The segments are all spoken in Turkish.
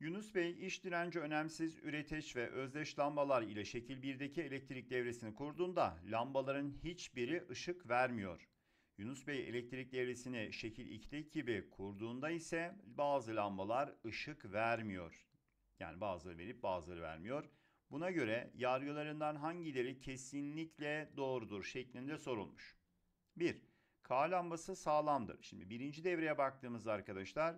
Yunus Bey iş direnci önemsiz üreteç ve özdeş lambalar ile şekil 1'deki elektrik devresini kurduğunda lambaların hiçbiri ışık vermiyor. Yunus Bey elektrik devresini şekil 2'deki gibi kurduğunda ise bazı lambalar ışık vermiyor. Yani bazıları verip bazıları vermiyor. Buna göre yargılarından hangileri kesinlikle doğrudur şeklinde sorulmuş. 1. K lambası sağlamdır. Şimdi birinci devreye baktığımızda arkadaşlar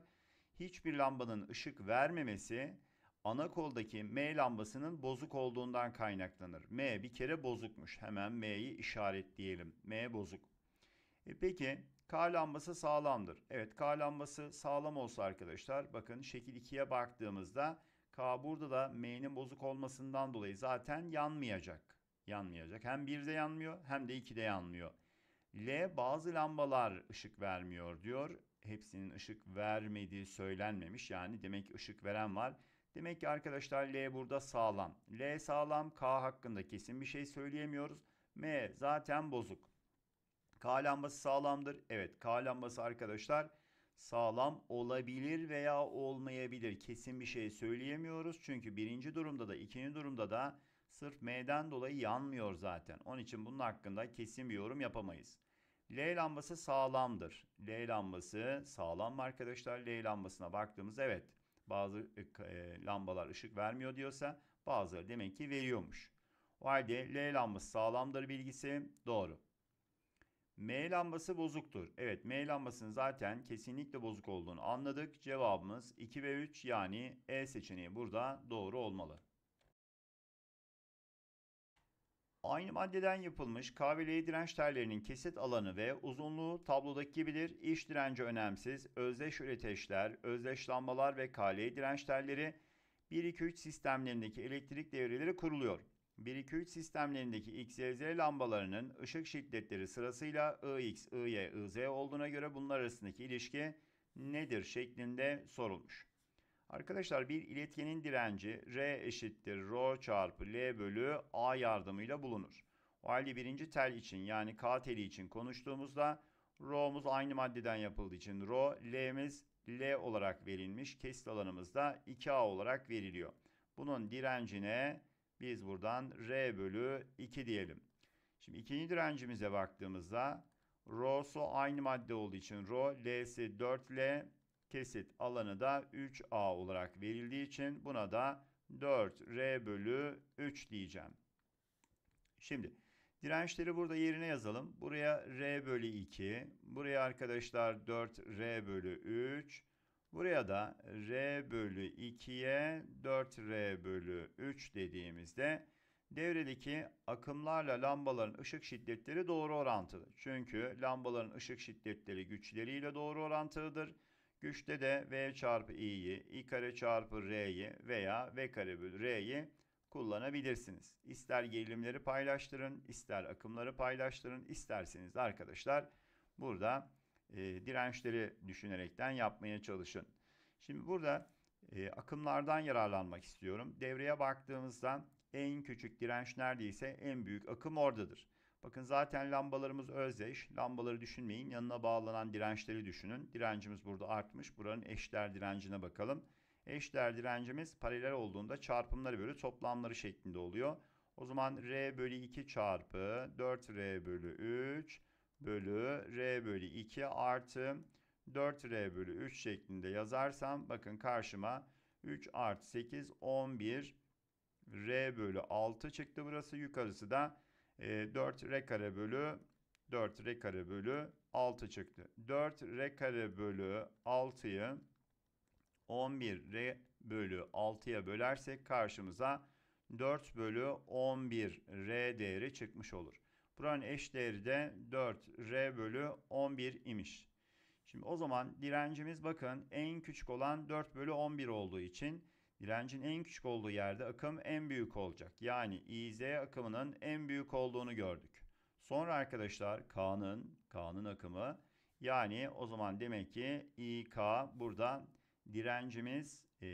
hiçbir lambanın ışık vermemesi ana koldaki M lambasının bozuk olduğundan kaynaklanır. M bir kere bozukmuş. Hemen M'yi işaretleyelim. M bozuk. E peki K lambası sağlamdır. Evet K lambası sağlam olsa arkadaşlar bakın şekil 2'ye baktığımızda K burada da M'nin bozuk olmasından dolayı zaten yanmayacak. Yanmayacak. Hem 1'de yanmıyor hem de 2'de yanmıyor. L bazı lambalar ışık vermiyor diyor hepsinin ışık vermediği söylenmemiş. Yani demek ki ışık veren var. Demek ki arkadaşlar L burada sağlam. L sağlam. K hakkında kesin bir şey söyleyemiyoruz. M zaten bozuk. K lambası sağlamdır. Evet K lambası arkadaşlar sağlam olabilir veya olmayabilir. Kesin bir şey söyleyemiyoruz. Çünkü birinci durumda da ikinci durumda da sırf M'den dolayı yanmıyor zaten. Onun için bunun hakkında kesin bir yorum yapamayız. L lambası sağlamdır. L lambası sağlam mı arkadaşlar? L lambasına baktığımız evet bazı e, e, lambalar ışık vermiyor diyorsa bazıları demek ki veriyormuş. O halde L lambası sağlamdır bilgisi doğru. M lambası bozuktur. Evet M lambasının zaten kesinlikle bozuk olduğunu anladık. Cevabımız 2 ve 3 yani E seçeneği burada doğru olmalı. Aynı maddeden yapılmış KVL direnç tellerinin kesit alanı ve uzunluğu tablodaki gibidir. İş direnci önemsiz. Özdeş üreteçler, özdeşlanmalar ve KL direnç telleri 1-2-3 sistemlerindeki elektrik devreleri kuruluyor. 1-2-3 sistemlerindeki XYZ lambalarının ışık şiddetleri sırasıyla IX, IY, IZ olduğuna göre bunlar arasındaki ilişki nedir şeklinde sorulmuş. Arkadaşlar bir iletkenin direnci R eşittir Rho çarpı L bölü A yardımıyla bulunur. O halde birinci tel için yani K teli için konuştuğumuzda Rho'muz aynı maddeden yapıldığı için Rho, L'miz L olarak verilmiş. Kesit alanımız da 2A olarak veriliyor. Bunun direncine biz buradan R bölü 2 diyelim. Şimdi ikinci direncimize baktığımızda Rho'su aynı madde olduğu için Rho, L'si 4L, kesit alanı da 3A olarak verildiği için buna da 4R bölü 3 diyeceğim. Şimdi dirençleri burada yerine yazalım. Buraya R bölü 2, buraya arkadaşlar 4R bölü 3, buraya da R bölü 2'ye 4R bölü 3 dediğimizde devredeki akımlarla lambaların ışık şiddetleri doğru orantılı. Çünkü lambaların ışık şiddetleri güçleriyle doğru orantılıdır. Güçte de V çarpı i'yi, i kare çarpı r'yi veya V kare bölü r'yi kullanabilirsiniz. İster gerilimleri paylaştırın, ister akımları paylaştırın, isterseniz arkadaşlar burada e, dirençleri düşünerekten yapmaya çalışın. Şimdi burada e, akımlardan yararlanmak istiyorum. Devreye baktığımızda en küçük direnç neredeyse en büyük akım oradadır. Bakın zaten lambalarımız özdeş. Lambaları düşünmeyin. Yanına bağlanan dirençleri düşünün. Direncimiz burada artmış. Buranın eşler direncine bakalım. Eşler direncimiz paralel olduğunda çarpımları böyle toplamları şeklinde oluyor. O zaman R bölü 2 çarpı 4R bölü 3 bölü R bölü 2 artı 4R bölü 3 şeklinde yazarsam bakın karşıma 3 artı 8 11 R bölü 6 çıktı burası yukarısı da 4 ee, r kare bölü 4 r kare bölü 6 çıktı. 4 r kare bölü 6'yı 11 r bölü 6'ya bölersek karşımıza 4 bölü 11 r değeri çıkmış olur. Buranın eş değeri de 4 r bölü 11 imiş. Şimdi o zaman direncimiz bakın en küçük olan 4 bölü 11 olduğu için direncin en küçük olduğu yerde akım en büyük olacak. Yani İZ akımının en büyük olduğunu gördük. Sonra arkadaşlar K'nın K'nın akımı yani o zaman demek ki İK burada direncimiz e,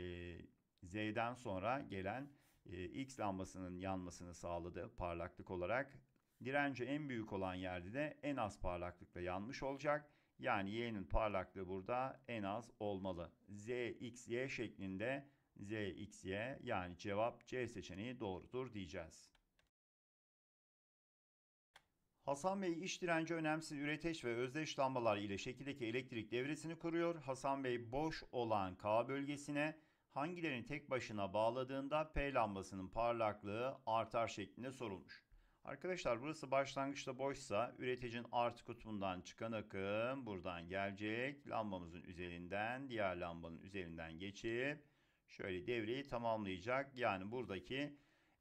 Z'den sonra gelen e, X lambasının yanmasını sağladı parlaklık olarak. Direnci en büyük olan yerde de en az parlaklıkla yanmış olacak. Yani Y'nin parlaklığı burada en az olmalı. Z, X, Y şeklinde ZXY, yani cevap C seçeneği doğrudur diyeceğiz. Hasan Bey iş direnci önemsiz üreteş ve özdeş lambalar ile şekildeki elektrik devresini kuruyor. Hasan Bey boş olan K bölgesine hangilerini tek başına bağladığında P lambasının parlaklığı artar şeklinde sorulmuş. Arkadaşlar burası başlangıçta boşsa üreticinin art kutbundan çıkan akım buradan gelecek. Lambamızın üzerinden diğer lambanın üzerinden geçip şöyle devreyi tamamlayacak. Yani buradaki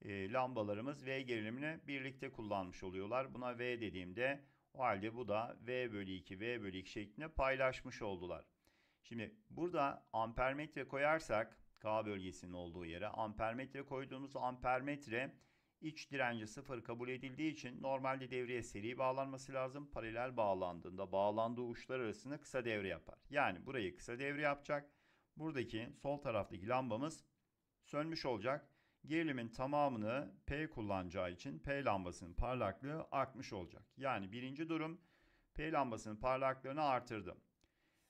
e, lambalarımız V gerilimini birlikte kullanmış oluyorlar. Buna V dediğimde o halde bu da V bölü 2 V bölü 2 şeklinde paylaşmış oldular. Şimdi burada ampermetre koyarsak K bölgesinin olduğu yere ampermetre koyduğumuz ampermetre iç direnci sıfır kabul edildiği için normalde devreye seri bağlanması lazım. Paralel bağlandığında bağlandığı uçlar arasında kısa devre yapar. Yani burayı kısa devre yapacak buradaki sol taraftaki lambamız sönmüş olacak. Gerilimin tamamını P kullanacağı için P lambasının parlaklığı artmış olacak. Yani birinci durum P lambasının parlaklığını artırdı.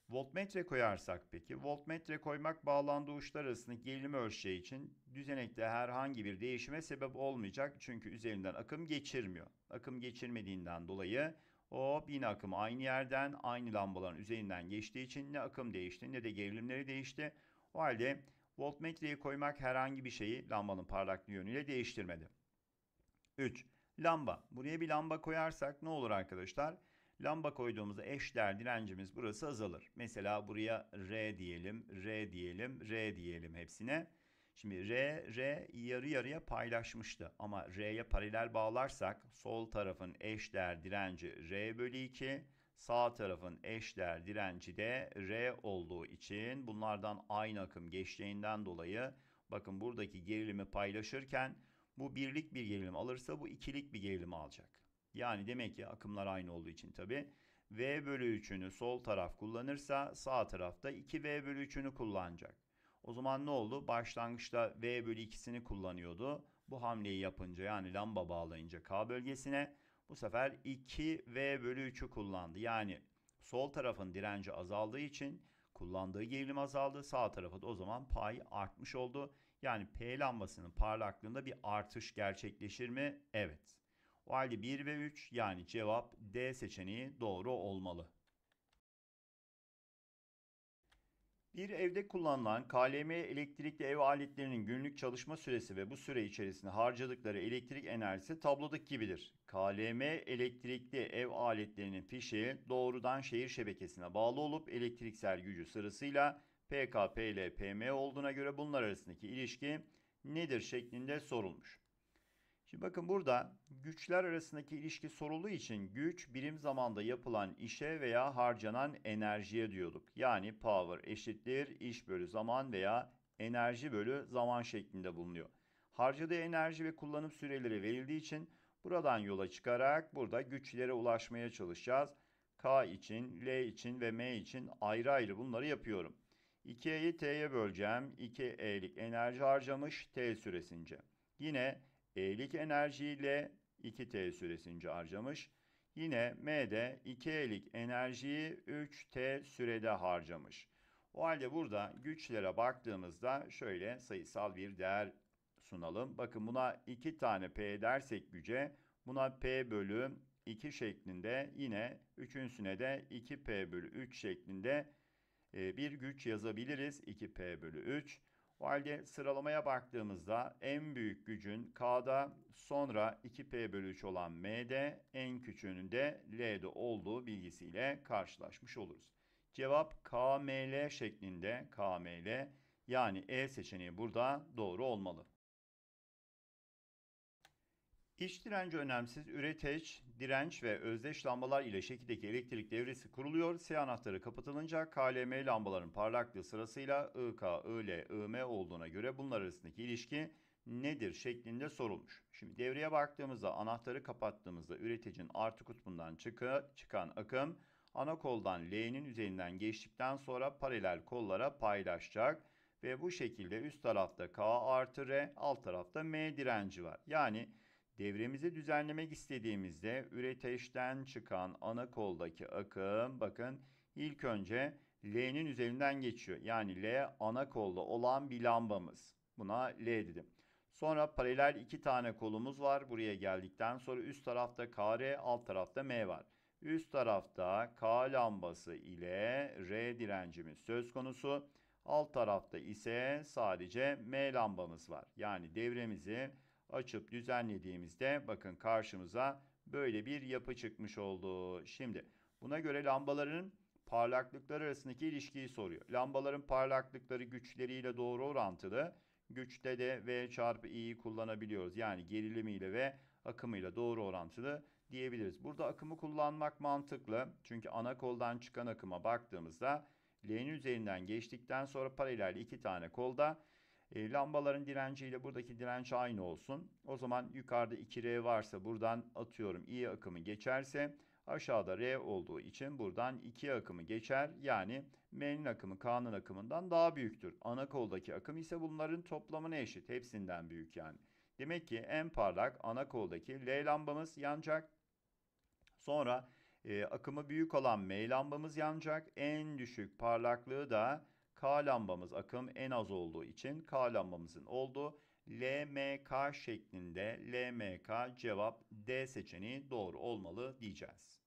Voltmetre koyarsak peki, voltmetre koymak bağlandığı uçlar arasındaki gerilimi ölçeceği için düzenekte herhangi bir değişime sebep olmayacak çünkü üzerinden akım geçirmiyor. Akım geçirmediğinden dolayı Hop yine akım aynı yerden aynı lambaların üzerinden geçtiği için ne akım değişti ne de gerilimleri değişti. O halde voltmetreyi koymak herhangi bir şeyi lambanın parlaklığı yönüyle değiştirmedi. 3. Lamba. Buraya bir lamba koyarsak ne olur arkadaşlar? Lamba koyduğumuzda eşler direncimiz burası azalır. Mesela buraya R diyelim, R diyelim, R diyelim hepsine. Şimdi R, R yarı yarıya paylaşmıştı ama R'ye paralel bağlarsak sol tarafın eşdeğer direnci R bölü 2, sağ tarafın eşdeğer direnci de R olduğu için bunlardan aynı akım geçtiğinden dolayı bakın buradaki gerilimi paylaşırken bu birlik bir gerilim alırsa bu ikilik bir gerilim alacak. Yani demek ki akımlar aynı olduğu için tabi. V bölü 3'ünü sol taraf kullanırsa sağ tarafta 2V bölü 3'ünü kullanacak. O zaman ne oldu? Başlangıçta V bölü 2'sini kullanıyordu. Bu hamleyi yapınca yani lamba bağlayınca K bölgesine bu sefer 2V bölü 3'ü kullandı. Yani sol tarafın direnci azaldığı için kullandığı gerilim azaldı. Sağ tarafı da o zaman pay artmış oldu. Yani P lambasının parlaklığında bir artış gerçekleşir mi? Evet. O halde 1 ve 3 yani cevap D seçeneği doğru olmalı. Bir evde kullanılan KLM elektrikli ev aletlerinin günlük çalışma süresi ve bu süre içerisinde harcadıkları elektrik enerjisi tablodaki gibidir. KLM elektrikli ev aletlerinin fişi doğrudan şehir şebekesine bağlı olup elektriksel gücü sırasıyla PKP ile PM olduğuna göre bunlar arasındaki ilişki nedir şeklinde sorulmuş. Şimdi bakın burada güçler arasındaki ilişki sorulduğu için güç birim zamanda yapılan işe veya harcanan enerjiye diyorduk. Yani power eşittir iş bölü zaman veya enerji bölü zaman şeklinde bulunuyor. Harcadığı enerji ve kullanım süreleri verildiği için buradan yola çıkarak burada güçlere ulaşmaya çalışacağız. K için, L için ve M için ayrı ayrı bunları yapıyorum. 2E'yi T'ye böleceğim. 2E'lik enerji harcamış T süresince. Yine E'lik enerjiyle 2T süresince harcamış. Yine M'de 2 E'lik enerjiyi 3T sürede harcamış. O halde burada güçlere baktığımızda şöyle sayısal bir değer sunalım. Bakın buna 2 tane P dersek güce buna P bölü 2 şeklinde yine üçüncüsüne de 2P bölü 3 şeklinde e, bir güç yazabiliriz. 2P bölü 3. O halde sıralamaya baktığımızda en büyük gücün K'da sonra 2P bölü 3 olan M'de en küçüğünün de L'de olduğu bilgisiyle karşılaşmış oluruz. Cevap KML şeklinde KML yani E seçeneği burada doğru olmalı. İç direnci önemsiz üreteç, direnç ve özdeş lambalar ile şekildeki elektrik devresi kuruluyor. S anahtarı kapatılınca KLM lambaların parlaklığı sırasıyla IK, IL, IM olduğuna göre bunlar arasındaki ilişki nedir şeklinde sorulmuş. Şimdi devreye baktığımızda anahtarı kapattığımızda üreticinin artı kutbundan çıkı, çıkan akım ana koldan L'nin üzerinden geçtikten sonra paralel kollara paylaşacak ve bu şekilde üst tarafta K artı R alt tarafta M direnci var. Yani Devremizi düzenlemek istediğimizde üreteşten çıkan ana koldaki akım bakın ilk önce L'nin üzerinden geçiyor. Yani L ana kolda olan bir lambamız. Buna L dedim. Sonra paralel iki tane kolumuz var. Buraya geldikten sonra üst tarafta KR, alt tarafta M var. Üst tarafta K lambası ile R direncimiz söz konusu. Alt tarafta ise sadece M lambamız var. Yani devremizi açıp düzenlediğimizde bakın karşımıza böyle bir yapı çıkmış oldu. Şimdi buna göre lambaların parlaklıkları arasındaki ilişkiyi soruyor. Lambaların parlaklıkları güçleriyle doğru orantılı. Güçte de V çarpı i'yi kullanabiliyoruz. Yani gerilimiyle ve akımıyla doğru orantılı diyebiliriz. Burada akımı kullanmak mantıklı. Çünkü ana koldan çıkan akıma baktığımızda L'nin üzerinden geçtikten sonra paralel iki tane kolda e, lambaların direnciyle buradaki direnç aynı olsun. O zaman yukarıda 2R varsa buradan atıyorum I akımı geçerse aşağıda R olduğu için buradan 2 akımı geçer. Yani M'nin akımı K'nın akımından daha büyüktür. Ana koldaki akım ise bunların toplamına eşit. Hepsinden büyük yani. Demek ki en parlak ana koldaki L lambamız yanacak. Sonra e, akımı büyük olan M lambamız yanacak. En düşük parlaklığı da K lambamız akım en az olduğu için K lambamızın olduğu LMK şeklinde LMK cevap D seçeneği doğru olmalı diyeceğiz.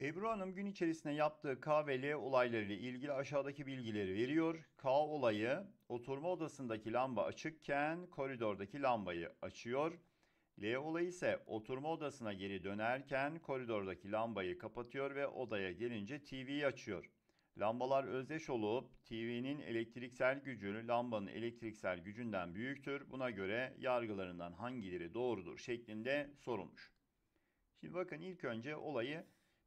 Ebru Hanım gün içerisinde yaptığı K ve L olaylarıyla ilgili aşağıdaki bilgileri veriyor. K olayı oturma odasındaki lamba açıkken koridordaki lambayı açıyor. Leola ise oturma odasına geri dönerken koridordaki lambayı kapatıyor ve odaya gelince TV'yi açıyor. Lambalar özdeş olup TV'nin elektriksel gücü lambanın elektriksel gücünden büyüktür. Buna göre yargılarından hangileri doğrudur şeklinde sorulmuş. Şimdi bakın ilk önce olayı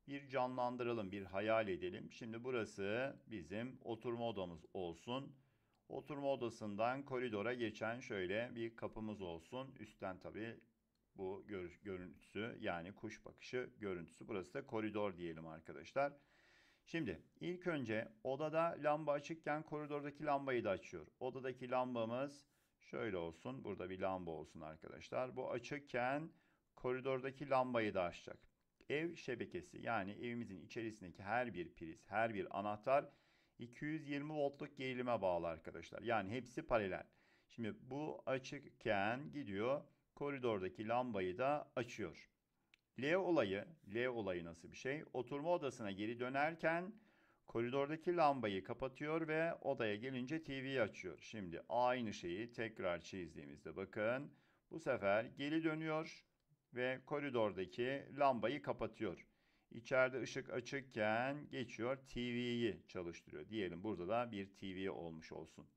bir canlandıralım, bir hayal edelim. Şimdi burası bizim oturma odamız olsun. Oturma odasından koridora geçen şöyle bir kapımız olsun. Üstten tabii bu gör, görüntüsü yani kuş bakışı görüntüsü. Burası da koridor diyelim arkadaşlar. Şimdi ilk önce odada lamba açıkken koridordaki lambayı da açıyor. Odadaki lambamız şöyle olsun. Burada bir lamba olsun arkadaşlar. Bu açıkken koridordaki lambayı da açacak. Ev şebekesi yani evimizin içerisindeki her bir priz, her bir anahtar 220 voltluk gerilime bağlı arkadaşlar. Yani hepsi paralel. Şimdi bu açıkken gidiyor koridordaki lambayı da açıyor. L olayı, L olayı nasıl bir şey? Oturma odasına geri dönerken koridordaki lambayı kapatıyor ve odaya gelince TV'yi açıyor. Şimdi aynı şeyi tekrar çizdiğimizde bakın bu sefer geri dönüyor ve koridordaki lambayı kapatıyor. İçeride ışık açıkken geçiyor TV'yi çalıştırıyor. Diyelim burada da bir TV olmuş olsun.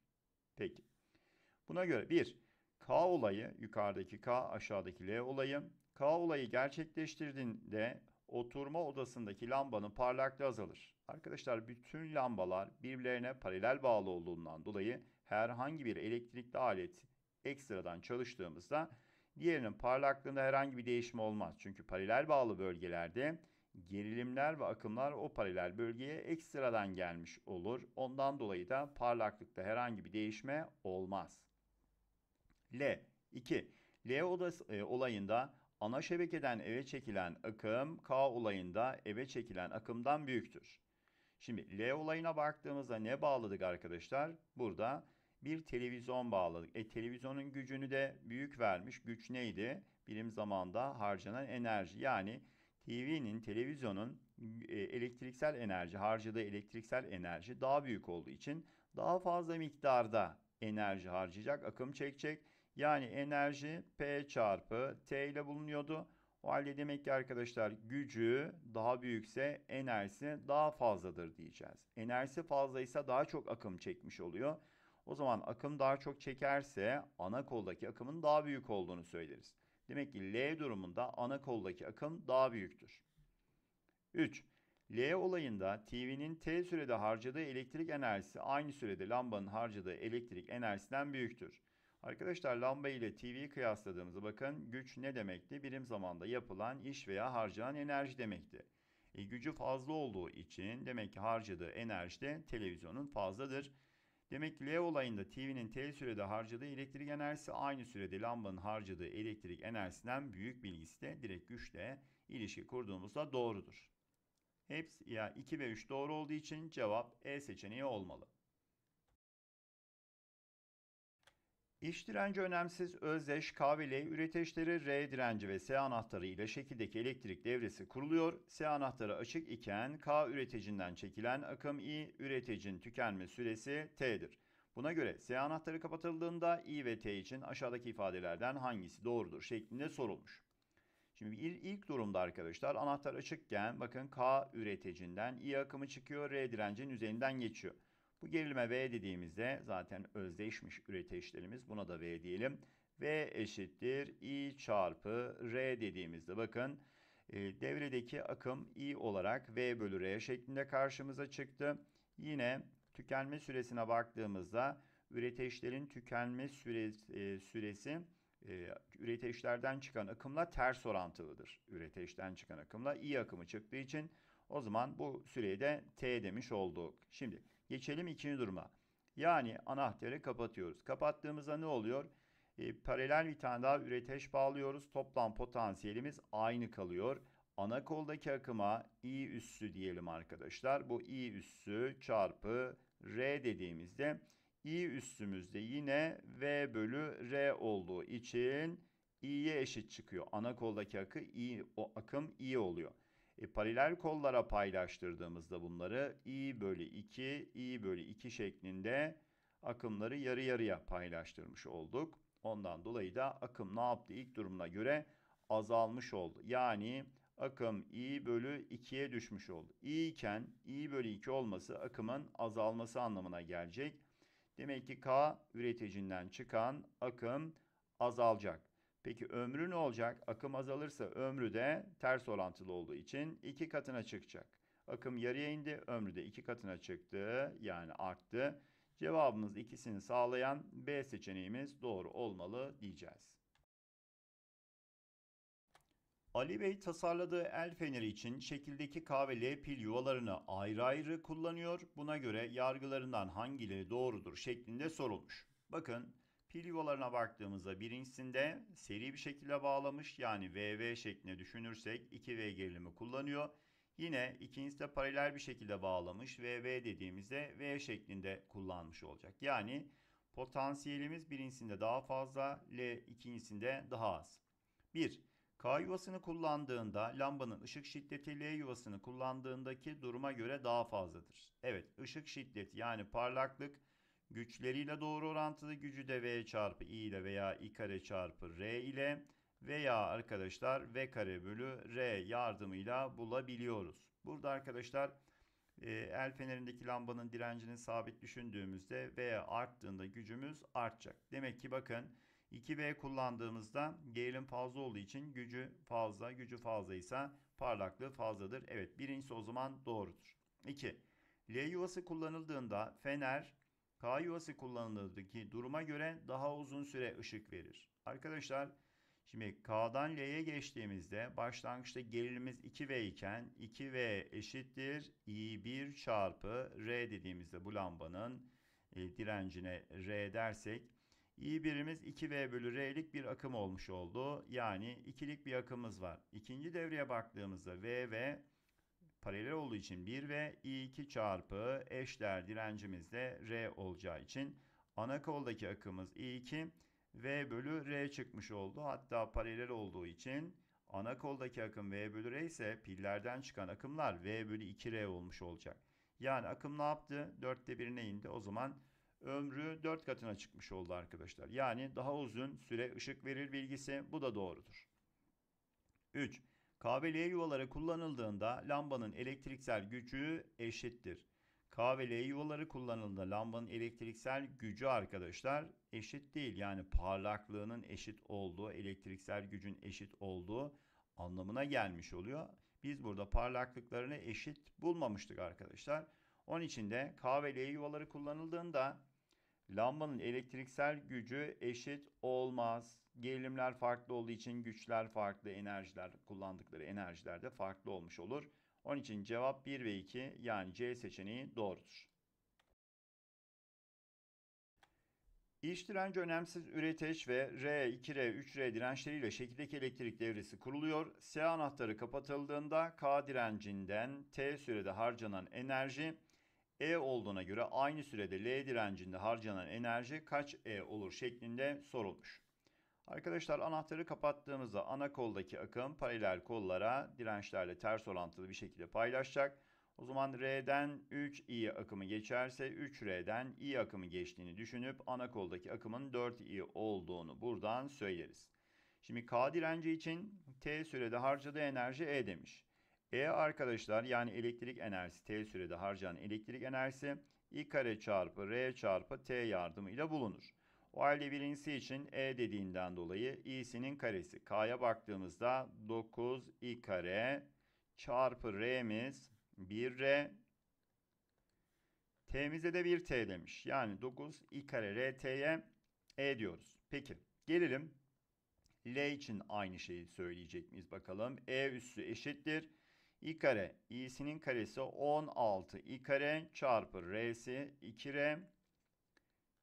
Peki. Buna göre bir. K olayı yukarıdaki K aşağıdaki L olayı. K olayı gerçekleştirdiğinde oturma odasındaki lambanın parlaklığı azalır. Arkadaşlar bütün lambalar birbirlerine paralel bağlı olduğundan dolayı herhangi bir elektrikli alet ekstradan çalıştığımızda diğerinin parlaklığında herhangi bir değişme olmaz. Çünkü paralel bağlı bölgelerde gerilimler ve akımlar o paralel bölgeye ekstradan gelmiş olur. Ondan dolayı da parlaklıkta herhangi bir değişme olmaz. L. 2. L odası, e, olayında ana şebekeden eve çekilen akım K olayında eve çekilen akımdan büyüktür. Şimdi L olayına baktığımızda ne bağladık arkadaşlar? Burada bir televizyon bağladık. E televizyonun gücünü de büyük vermiş. Güç neydi? Birim zamanda harcanan enerji. Yani TV'nin, televizyonun e, elektriksel enerji, harcadığı elektriksel enerji daha büyük olduğu için daha fazla miktarda enerji harcayacak, akım çekecek yani enerji P çarpı T ile bulunuyordu. O halde demek ki arkadaşlar gücü daha büyükse enerjisi daha fazladır diyeceğiz. Enerjisi fazlaysa daha çok akım çekmiş oluyor. O zaman akım daha çok çekerse ana koldaki akımın daha büyük olduğunu söyleriz. Demek ki L durumunda ana koldaki akım daha büyüktür. 3. L olayında TV'nin T sürede harcadığı elektrik enerjisi aynı sürede lambanın harcadığı elektrik enerjisinden büyüktür. Arkadaşlar lamba ile TV'yi kıyasladığımızda bakın güç ne demekti? Birim zamanda yapılan iş veya harcanan enerji demekti. E, gücü fazla olduğu için demek ki harcadığı enerji de televizyonun fazladır. Demek ki L olayında TV'nin T sürede harcadığı elektrik enerjisi aynı sürede lambanın harcadığı elektrik enerjisinden büyük bilgisi de direkt güçle ilişki kurduğumuzda doğrudur. Hepsi ya 2 ve 3 doğru olduğu için cevap E seçeneği olmalı. İş direnci önemsiz özdeş KVL üreteçleri R direnci ve S anahtarı ile şekildeki elektrik devresi kuruluyor. S anahtarı açık iken K üreticinden çekilen akım I üretecin tükenme süresi T'dir. Buna göre S anahtarı kapatıldığında I ve T için aşağıdaki ifadelerden hangisi doğrudur şeklinde sorulmuş. Şimdi ilk durumda arkadaşlar anahtar açıkken bakın K üretecinden I akımı çıkıyor R direncin üzerinden geçiyor. Bu gerilime V dediğimizde zaten özdeşmiş üreticilerimiz Buna da V diyelim. V eşittir I çarpı R dediğimizde bakın e, devredeki akım I olarak V bölü R şeklinde karşımıza çıktı. Yine tükenme süresine baktığımızda üreticilerin tükenme e, süresi, süresi üreteçlerden çıkan akımla ters orantılıdır. Üreticilerden çıkan akımla I akımı çıktığı için o zaman bu süreyi de T demiş olduk. Şimdi Geçelim ikinci duruma. Yani anahtarı kapatıyoruz. Kapattığımızda ne oluyor? E, paralel bir tane daha üreteş bağlıyoruz. Toplam potansiyelimiz aynı kalıyor. Ana koldaki akıma I üssü diyelim arkadaşlar. Bu I üssü çarpı R dediğimizde i üssümüzde yine v bölü r olduğu için i'ye eşit çıkıyor. Ana koldaki akı i, o akım i oluyor. E, paralel kollara paylaştırdığımızda bunları i bölü 2, i bölü 2 şeklinde akımları yarı yarıya paylaştırmış olduk. Ondan dolayı da akım ne yaptı ilk durumuna göre azalmış oldu. Yani akım i bölü 2'ye düşmüş oldu. i iken i bölü 2 olması akımın azalması anlamına gelecek. Demek ki K üreticinden çıkan akım azalacak. Peki ömrü ne olacak? Akım azalırsa ömrü de ters orantılı olduğu için iki katına çıkacak. Akım yarıya indi, ömrü de iki katına çıktı. Yani arttı. Cevabımız ikisini sağlayan B seçeneğimiz doğru olmalı diyeceğiz. Ali Bey tasarladığı el feneri için şekildeki K ve L pil yuvalarını ayrı ayrı kullanıyor. Buna göre yargılarından hangileri doğrudur şeklinde sorulmuş. Bakın Pil yuvalarına baktığımızda birincisinde seri bir şekilde bağlamış yani VV şeklinde düşünürsek 2V gerilimi kullanıyor. Yine ikincisi de paralel bir şekilde bağlamış VV dediğimizde V şeklinde kullanmış olacak. Yani potansiyelimiz birincisinde daha fazla L ikincisinde daha az. 1. K yuvasını kullandığında lambanın ışık şiddeti L yuvasını kullandığındaki duruma göre daha fazladır. Evet ışık şiddeti yani parlaklık güçleriyle doğru orantılı gücü de V çarpı I ile veya I kare çarpı R ile veya arkadaşlar V kare bölü R yardımıyla bulabiliyoruz. Burada arkadaşlar e, el fenerindeki lambanın direncini sabit düşündüğümüzde V arttığında gücümüz artacak. Demek ki bakın 2V kullandığımızda gerilim fazla olduğu için gücü fazla, gücü fazlaysa parlaklığı fazladır. Evet birincisi o zaman doğrudur. 2. L yuvası kullanıldığında fener K yuvası kullanıldaki duruma göre daha uzun süre ışık verir. Arkadaşlar şimdi K'dan L'ye geçtiğimizde başlangıçta gerilimiz 2V iken 2V eşittir I1 çarpı R dediğimizde bu lambanın e, direncine R dersek I1'imiz 2V bölü R'lik bir akım olmuş oldu. Yani ikilik bir akımız var. İkinci devreye baktığımızda V ve paralel olduğu için 1 ve i2 çarpı eşler direncimiz de R olacağı için ana koldaki akımız i2 V bölü R çıkmış oldu. Hatta paralel olduğu için ana koldaki akım V bölü R ise pillerden çıkan akımlar V bölü 2R olmuş olacak. Yani akım ne yaptı? 4'te 1'ine indi. O zaman ömrü 4 katına çıkmış oldu arkadaşlar. Yani daha uzun süre ışık verir bilgisi. Bu da doğrudur. 3. KVL yuvaları kullanıldığında lambanın elektriksel gücü eşittir. KVL yuvaları kullanıldığında lambanın elektriksel gücü arkadaşlar eşit değil. Yani parlaklığının eşit olduğu, elektriksel gücün eşit olduğu anlamına gelmiş oluyor. Biz burada parlaklıklarını eşit bulmamıştık arkadaşlar. Onun için de KVL yuvaları kullanıldığında Lambanın elektriksel gücü eşit olmaz. Gerilimler farklı olduğu için güçler farklı, enerjiler kullandıkları enerjiler de farklı olmuş olur. Onun için cevap 1 ve 2 yani C seçeneği doğrudur. İç direnç önemsiz üreteç ve R, 2R, 3R dirençleriyle şekildeki elektrik devresi kuruluyor. S anahtarı kapatıldığında K direncinden T sürede harcanan enerji e olduğuna göre aynı sürede L direncinde harcanan enerji kaç E olur şeklinde sorulmuş. Arkadaşlar anahtarı kapattığımızda ana koldaki akım paralel kollara dirençlerle ters orantılı bir şekilde paylaşacak. O zaman R'den 3i akımı geçerse 3R'den i akımı geçtiğini düşünüp ana koldaki akımın 4i olduğunu buradan söyleriz. Şimdi K direnci için T sürede harcadığı enerji E demiş. E arkadaşlar yani elektrik enerjisi T sürede harcanan elektrik enerjisi I kare çarpı R çarpı T yardımıyla bulunur. O halde birincisi için E dediğinden dolayı i'sinin karesi. K'ya baktığımızda 9 i kare çarpı R'miz 1R. T'mize de 1 T demiş. Yani 9 i kare R t'ye E diyoruz. Peki gelelim L için aynı şeyi söyleyecek miyiz bakalım. E üssü eşittir i kare i'sinin karesi 16 i kare çarpı r'si 2r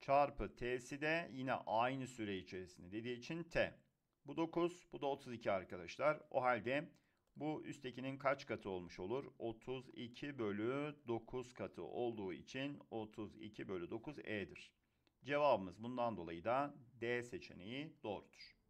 çarpı t'si de yine aynı süre içerisinde dediği için t. Bu 9 bu da 32 arkadaşlar. O halde bu üsttekinin kaç katı olmuş olur? 32 bölü 9 katı olduğu için 32 bölü 9 e'dir. Cevabımız bundan dolayı da D seçeneği doğrudur.